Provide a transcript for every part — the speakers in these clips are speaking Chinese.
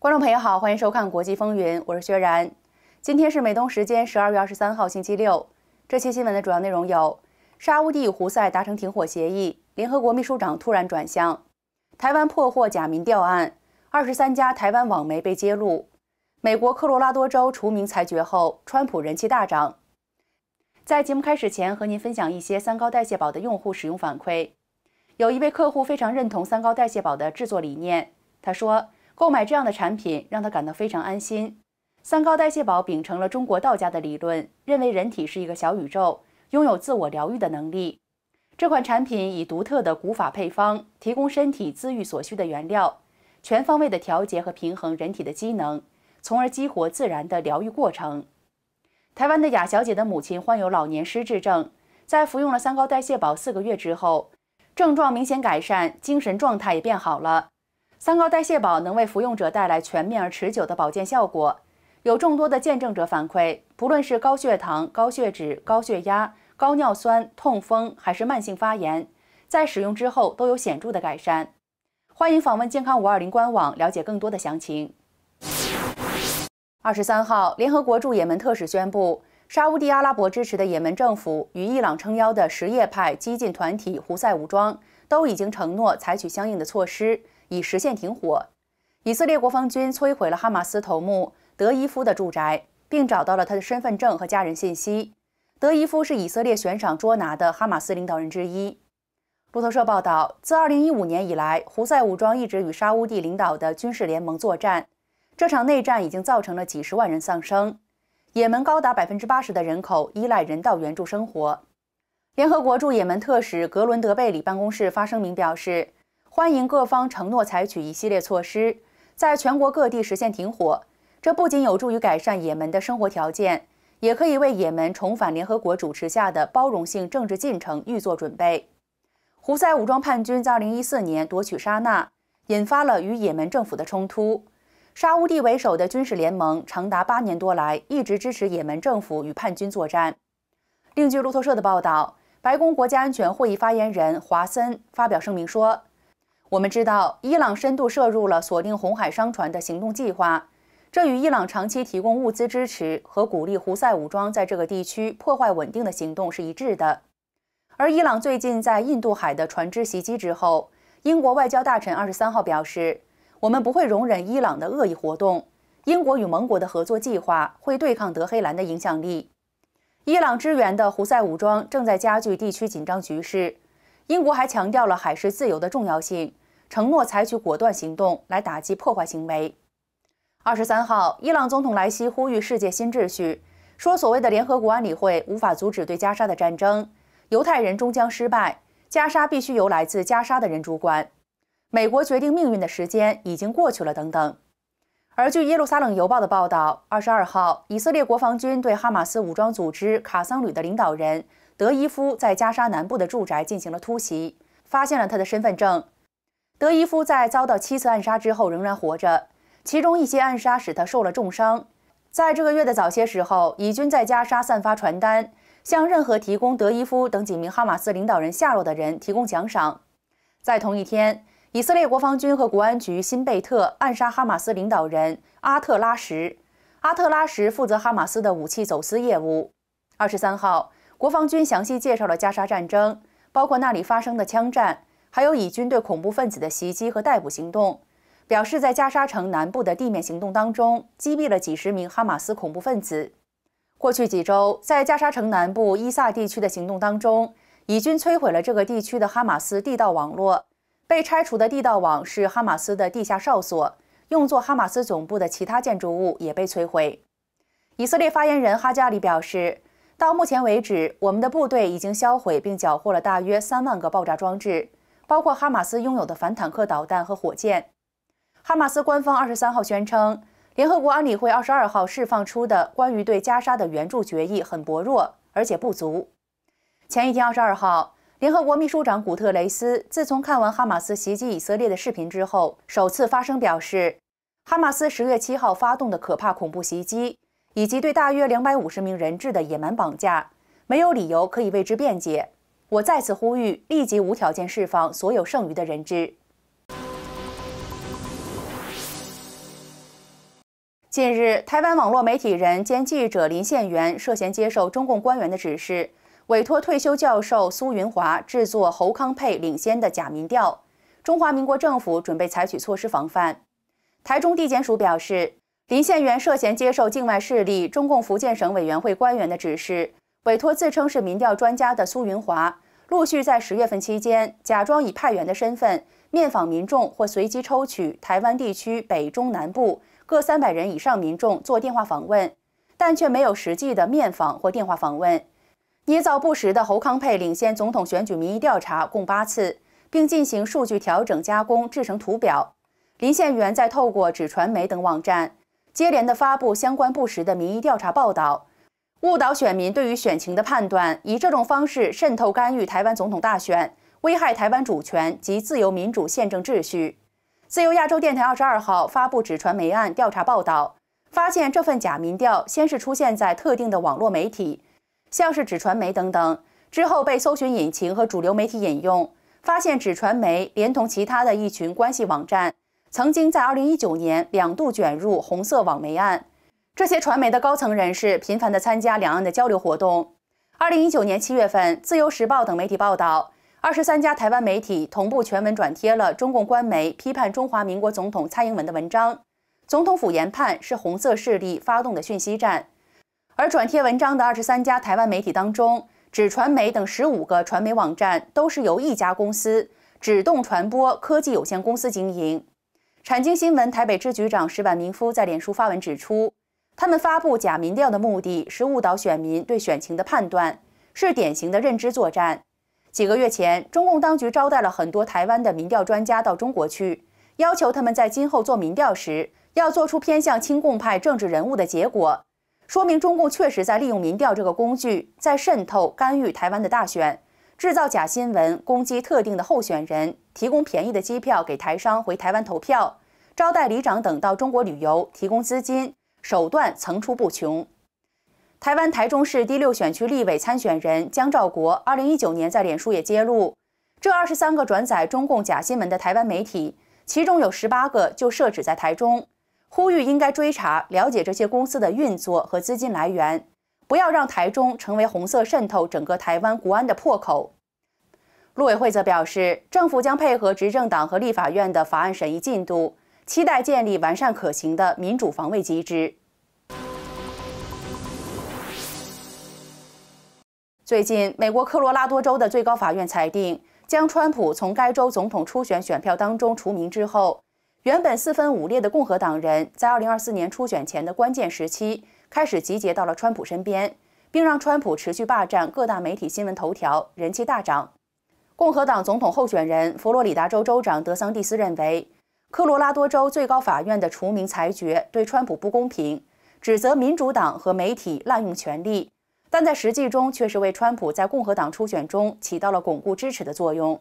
观众朋友好，欢迎收看《国际风云》，我是薛然。今天是美东时间十二月二十三号星期六。这期新闻的主要内容有：沙乌地与胡塞达成停火协议；联合国秘书长突然转向；台湾破获假民调案，二十三家台湾网媒被揭露；美国科罗拉多州除名裁决后，川普人气大涨。在节目开始前，和您分享一些三高代谢宝的用户使用反馈。有一位客户非常认同三高代谢宝的制作理念，他说。购买这样的产品让他感到非常安心。三高代谢宝秉承了中国道家的理论，认为人体是一个小宇宙，拥有自我疗愈的能力。这款产品以独特的古法配方，提供身体滋愈所需的原料，全方位的调节和平衡人体的机能，从而激活自然的疗愈过程。台湾的雅小姐的母亲患有老年失智症，在服用了三高代谢宝四个月之后，症状明显改善，精神状态也变好了。三高代谢宝能为服用者带来全面而持久的保健效果，有众多的见证者反馈，不论是高血糖、高血脂、高血压、高尿酸、痛风，还是慢性发炎，在使用之后都有显著的改善。欢迎访问健康五二零官网了解更多的详情。二十三号，联合国驻也门特使宣布，沙地阿拉伯支持的也门政府与伊朗撑腰的什叶派激进团体胡塞武装都已经承诺采取相应的措施。以实现停火。以色列国防军摧毁了哈马斯头目德伊夫的住宅，并找到了他的身份证和家人信息。德伊夫是以色列悬赏捉拿的哈马斯领导人之一。路透社报道，自2015年以来，胡塞武装一直与沙乌地领导的军事联盟作战。这场内战已经造成了几十万人丧生，也门高达80%的人口依赖人道援助生活。联合国驻也门特使格伦德贝里办公室发声明表示。欢迎各方承诺采取一系列措施，在全国各地实现停火。这不仅有助于改善也门的生活条件，也可以为也门重返联合国主持下的包容性政治进程预做准备。胡塞武装叛军在2014年夺取沙那，引发了与也门政府的冲突。沙乌地为首的军事联盟长达八年多来一直支持也门政府与叛军作战。另据路透社的报道，白宫国家安全会议发言人华森发表声明说。我们知道，伊朗深度涉入了锁定红海商船的行动计划，这与伊朗长期提供物资支持和鼓励胡塞武装在这个地区破坏稳定的行动是一致的。而伊朗最近在印度海的船只袭击之后，英国外交大臣二十三号表示：“我们不会容忍伊朗的恶意活动。英国与盟国的合作计划会对抗德黑兰的影响力。伊朗支援的胡塞武装正在加剧地区紧张局势。英国还强调了海事自由的重要性。”承诺采取果断行动来打击破坏行为。二十三号，伊朗总统莱西呼吁世界新秩序，说所谓的联合国安理会无法阻止对加沙的战争，犹太人终将失败，加沙必须由来自加沙的人主管。美国决定命运的时间已经过去了。等等。而据《耶路撒冷邮报》的报道，二十二号，以色列国防军对哈马斯武装组织卡桑旅的领导人德伊夫在加沙南部的住宅进行了突袭，发现了他的身份证。德伊夫在遭到七次暗杀之后仍然活着，其中一些暗杀使他受了重伤。在这个月的早些时候，以军在加沙散发传单，向任何提供德伊夫等几名哈马斯领导人下落的人提供奖赏。在同一天，以色列国防军和国安局新贝特暗杀哈马斯领导人阿特拉什。阿特拉什负责哈马斯的武器走私业务。二十三号，国防军详细介绍了加沙战争，包括那里发生的枪战。还有，以军对恐怖分子的袭击和逮捕行动表示，在加沙城南部的地面行动当中，击毙了几十名哈马斯恐怖分子。过去几周，在加沙城南部伊萨地区的行动当中，以军摧毁了这个地区的哈马斯地道网络。被拆除的地道网是哈马斯的地下哨所，用作哈马斯总部的其他建筑物也被摧毁。以色列发言人哈加里表示，到目前为止，我们的部队已经销毁并缴获了大约三万个爆炸装置。包括哈马斯拥有的反坦克导弹和火箭。哈马斯官方二十三号宣称，联合国安理会二十二号释放出的关于对加沙的援助决议很薄弱，而且不足。前一天二十二号，联合国秘书长古特雷斯自从看完哈马斯袭击以色列的视频之后，首次发声表示，哈马斯十月七号发动的可怕恐怖袭击，以及对大约两百五十名人质的野蛮绑架，没有理由可以为之辩解。我再次呼吁立即无条件释放所有剩余的人质。近日，台湾网络媒体人兼记者林宪元涉嫌接受中共官员的指示，委托退休教授苏云华制作侯康佩领先的假民调。中华民国政府准备采取措施防范。台中地检署表示，林宪元涉嫌接受境外势力、中共福建省委员会官员的指示。委托自称是民调专家的苏云华，陆续在十月份期间，假装以派员的身份面访民众，或随机抽取台湾地区北中南部各三百人以上民众做电话访问，但却没有实际的面访或电话访问，捏造不实的侯康佩领先总统选举民意调查共八次，并进行数据调整加工制成图表，林宪元在透过纸传媒等网站，接连的发布相关不实的民意调查报道。误导选民对于选情的判断，以这种方式渗透干预台湾总统大选，危害台湾主权及自由民主宪政秩序。自由亚洲电台二十二号发布纸传媒案调查报道，发现这份假民调先是出现在特定的网络媒体，像是纸传媒等等，之后被搜寻引擎和主流媒体引用。发现纸传媒连同其他的一群关系网站，曾经在二零一九年两度卷入红色网媒案。这些传媒的高层人士频繁地参加两岸的交流活动。二零一九年七月份，《自由时报》等媒体报道，二十三家台湾媒体同步全文转贴了中共官媒批判中华民国总统蔡英文的文章。总统府研判是红色势力发动的讯息战。而转贴文章的二十三家台湾媒体当中，《指传媒》等十五个传媒网站都是由一家公司“指动传播科技有限公司”经营。产经新闻台北支局长石板明夫在脸书发文指出。他们发布假民调的目的是误导选民对选情的判断，是典型的认知作战。几个月前，中共当局招待了很多台湾的民调专家到中国去，要求他们在今后做民调时要做出偏向亲共派政治人物的结果，说明中共确实在利用民调这个工具，在渗透干预台湾的大选，制造假新闻攻击特定的候选人，提供便宜的机票给台商回台湾投票，招待里长等到中国旅游，提供资金。手段层出不穷。台湾台中市第六选区立委参选人江照国，二零一九年在脸书也揭露，这二十三个转载中共假新闻的台湾媒体，其中有十八个就设置在台中，呼吁应该追查了解这些公司的运作和资金来源，不要让台中成为红色渗透整个台湾国安的破口。陆委会则表示，政府将配合执政党和立法院的法案审议进度。期待建立完善可行的民主防卫机制。最近，美国科罗拉多州的最高法院裁定将川普从该州总统初选选票当中除名之后，原本四分五裂的共和党人，在2024年初选前的关键时期开始集结到了川普身边，并让川普持续霸占各大媒体新闻头条，人气大涨。共和党总统候选人佛罗里达州州长德桑蒂斯认为。科罗拉多州最高法院的除名裁决对川普不公平，指责民主党和媒体滥用权力，但在实际中却是为川普在共和党初选中起到了巩固支持的作用。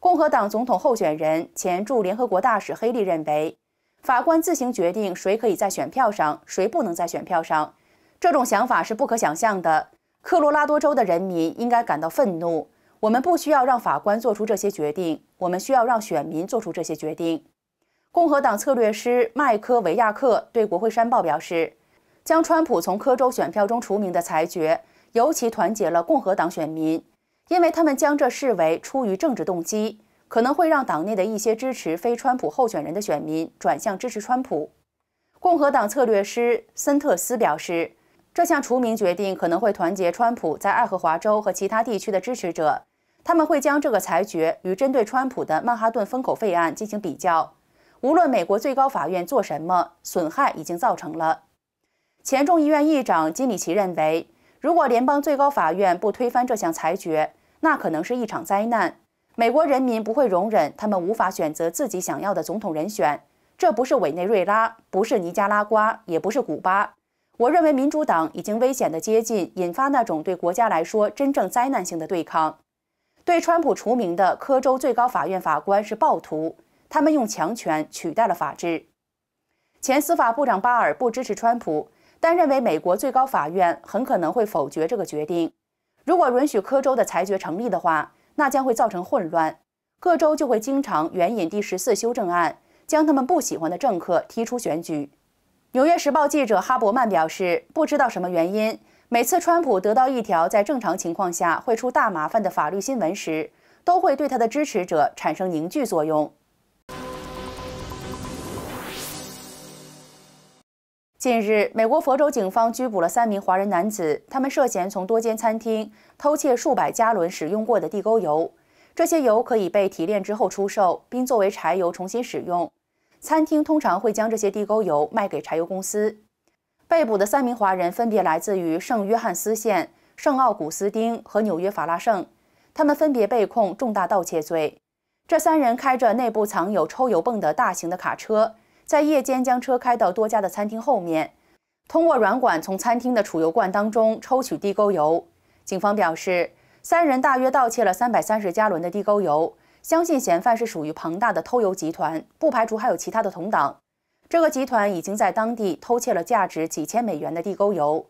共和党总统候选人前驻联合国大使黑利认为，法官自行决定谁可以在选票上，谁不能在选票上，这种想法是不可想象的。科罗拉多州的人民应该感到愤怒，我们不需要让法官做出这些决定，我们需要让选民做出这些决定。共和党策略师麦科维亚克对国会山报表示：“将川普从科州选票中除名的裁决，尤其团结了共和党选民，因为他们将这视为出于政治动机，可能会让党内的一些支持非川普候选人的选民转向支持川普。”共和党策略师森特斯表示：“这项除名决定可能会团结川普在爱荷华州和其他地区的支持者，他们会将这个裁决与针对川普的曼哈顿封口费案进行比较。”无论美国最高法院做什么，损害已经造成了。前众议院议长金里奇认为，如果联邦最高法院不推翻这项裁决，那可能是一场灾难。美国人民不会容忍他们无法选择自己想要的总统人选。这不是委内瑞拉，不是尼加拉瓜，也不是古巴。我认为民主党已经危险地接近引发那种对国家来说真正灾难性的对抗。对川普除名的科州最高法院法官是暴徒。他们用强权取代了法治。前司法部长巴尔不支持川普，但认为美国最高法院很可能会否决这个决定。如果允许科州的裁决成立的话，那将会造成混乱，各州就会经常援引第十四修正案，将他们不喜欢的政客踢出选举。纽约时报记者哈伯曼表示，不知道什么原因，每次川普得到一条在正常情况下会出大麻烦的法律新闻时，都会对他的支持者产生凝聚作用。近日，美国佛州警方拘捕了三名华人男子，他们涉嫌从多间餐厅偷窃数百加仑使用过的地沟油。这些油可以被提炼之后出售，并作为柴油重新使用。餐厅通常会将这些地沟油卖给柴油公司。被捕的三名华人分别来自于圣约翰斯县、圣奥古斯丁和纽约法拉盛，他们分别被控重大盗窃罪。这三人开着内部藏有抽油泵的大型的卡车。在夜间将车开到多家的餐厅后面，通过软管从餐厅的储油罐当中抽取地沟油。警方表示，三人大约盗窃了三百三十加仑的地沟油。相信嫌犯是属于庞大的偷油集团，不排除还有其他的同党。这个集团已经在当地偷窃了价值几千美元的地沟油。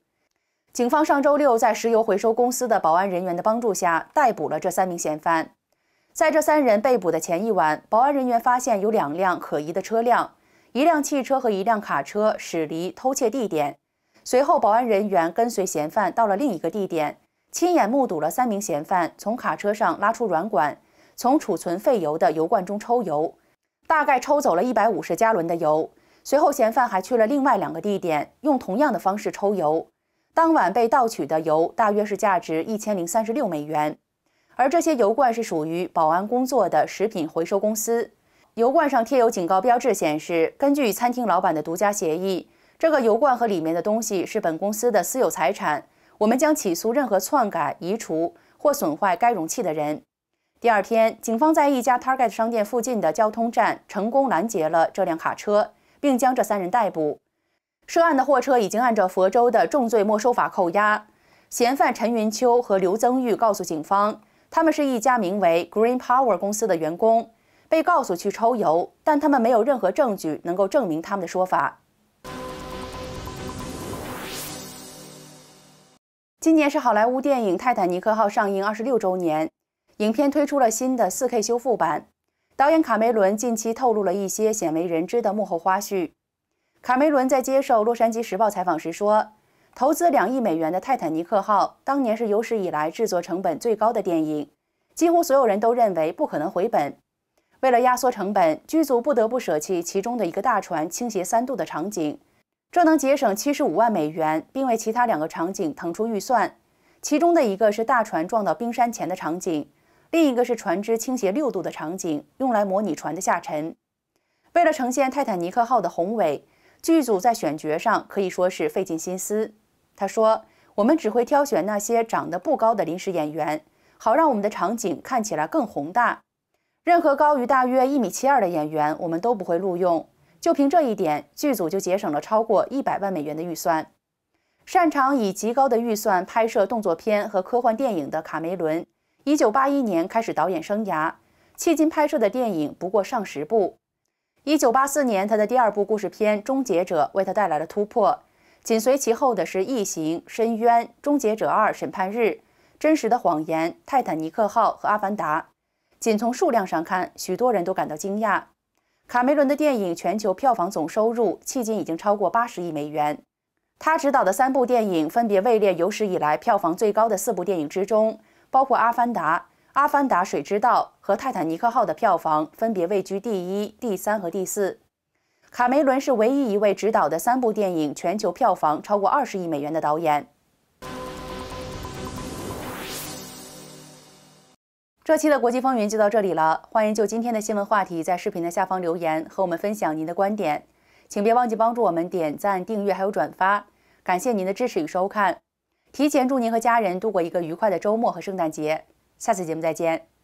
警方上周六在石油回收公司的保安人员的帮助下逮捕了这三名嫌犯。在这三人被捕的前一晚，保安人员发现有两辆可疑的车辆。一辆汽车和一辆卡车驶离偷窃地点，随后保安人员跟随嫌犯到了另一个地点，亲眼目睹了三名嫌犯从卡车上拉出软管，从储存废油的油罐中抽油，大概抽走了一百五十加仑的油。随后，嫌犯还去了另外两个地点，用同样的方式抽油。当晚被盗取的油大约是价值一千零三十六美元，而这些油罐是属于保安工作的食品回收公司。油罐上贴有警告标志，显示根据餐厅老板的独家协议，这个油罐和里面的东西是本公司的私有财产。我们将起诉任何篡改、移除或损坏该容器的人。第二天，警方在一家 Target 商店附近的交通站成功拦截了这辆卡车，并将这三人逮捕。涉案的货车已经按照佛州的重罪没收法扣押。嫌犯陈云秋和刘增玉告诉警方，他们是一家名为 Green Power 公司的员工。被告诉去抽油，但他们没有任何证据能够证明他们的说法。今年是好莱坞电影《泰坦尼克号》上映二十六周年，影片推出了新的四 K 修复版。导演卡梅伦近期透露了一些鲜为人知的幕后花絮。卡梅伦在接受《洛杉矶时报》采访时说：“投资两亿美元的《泰坦尼克号》当年是有史以来制作成本最高的电影，几乎所有人都认为不可能回本。”为了压缩成本，剧组不得不舍弃其中的一个大船倾斜三度的场景，这能节省七十五万美元，并为其他两个场景腾出预算。其中的一个是大船撞到冰山前的场景，另一个是船只倾斜六度的场景，用来模拟船的下沉。为了呈现泰坦尼克号的宏伟，剧组在选角上可以说是费尽心思。他说：“我们只会挑选那些长得不高的临时演员，好让我们的场景看起来更宏大。”任何高于大约一米七二的演员，我们都不会录用。就凭这一点，剧组就节省了超过一百万美元的预算。擅长以极高的预算拍摄动作片和科幻电影的卡梅伦，一九八一年开始导演生涯，迄今拍摄的电影不过上十部。一九八四年，他的第二部故事片《终结者》为他带来了突破。紧随其后的是《异形》《深渊》《终结者二》《审判日》《真实的谎言》《泰坦尼克号》和《阿凡达》。仅从数量上看，许多人都感到惊讶。卡梅伦的电影全球票房总收入迄今已经超过八十亿美元。他执导的三部电影分别位列有史以来票房最高的四部电影之中，包括《阿凡达》《阿凡达：水之道》和《泰坦尼克号》的票房分别位居第一、第三和第四。卡梅伦是唯一一位执导的三部电影全球票房超过二十亿美元的导演。这期的国际风云就到这里了。欢迎就今天的新闻话题在视频的下方留言和我们分享您的观点。请别忘记帮助我们点赞、订阅还有转发。感谢您的支持与收看，提前祝您和家人度过一个愉快的周末和圣诞节。下次节目再见。